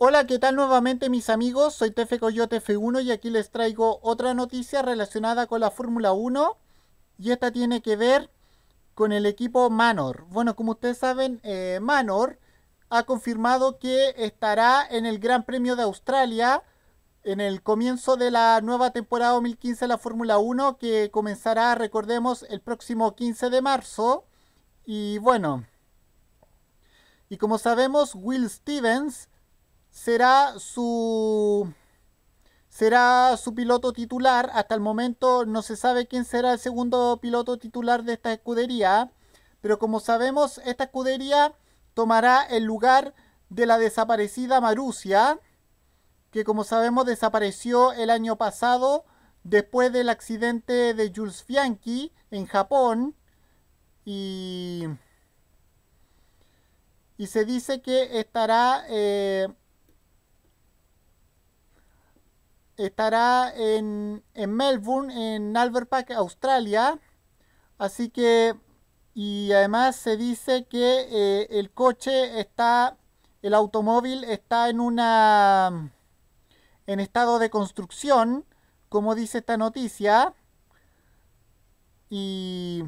Hola, ¿qué tal nuevamente mis amigos? Soy Tefe Coyote F1 y aquí les traigo otra noticia relacionada con la Fórmula 1 y esta tiene que ver con el equipo Manor. Bueno, como ustedes saben, eh, Manor ha confirmado que estará en el Gran Premio de Australia en el comienzo de la nueva temporada 2015 de la Fórmula 1 que comenzará, recordemos, el próximo 15 de marzo. Y bueno, y como sabemos, Will Stevens será su será su piloto titular. Hasta el momento no se sabe quién será el segundo piloto titular de esta escudería, pero como sabemos, esta escudería tomará el lugar de la desaparecida Marusia, que como sabemos desapareció el año pasado después del accidente de Jules Bianchi en Japón y y se dice que estará eh, estará en, en Melbourne, en Albert Park, Australia. Así que, y además se dice que eh, el coche está, el automóvil está en una, en estado de construcción, como dice esta noticia. Y,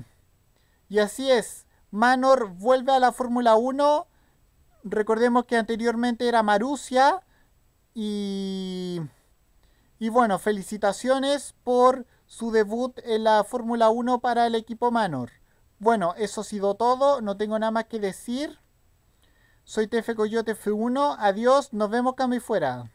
y así es, Manor vuelve a la Fórmula 1. Recordemos que anteriormente era Marusia y y bueno, felicitaciones por su debut en la Fórmula 1 para el equipo Manor. Bueno, eso ha sido todo, no tengo nada más que decir. Soy TF Coyote F1, adiós, nos vemos y fuera.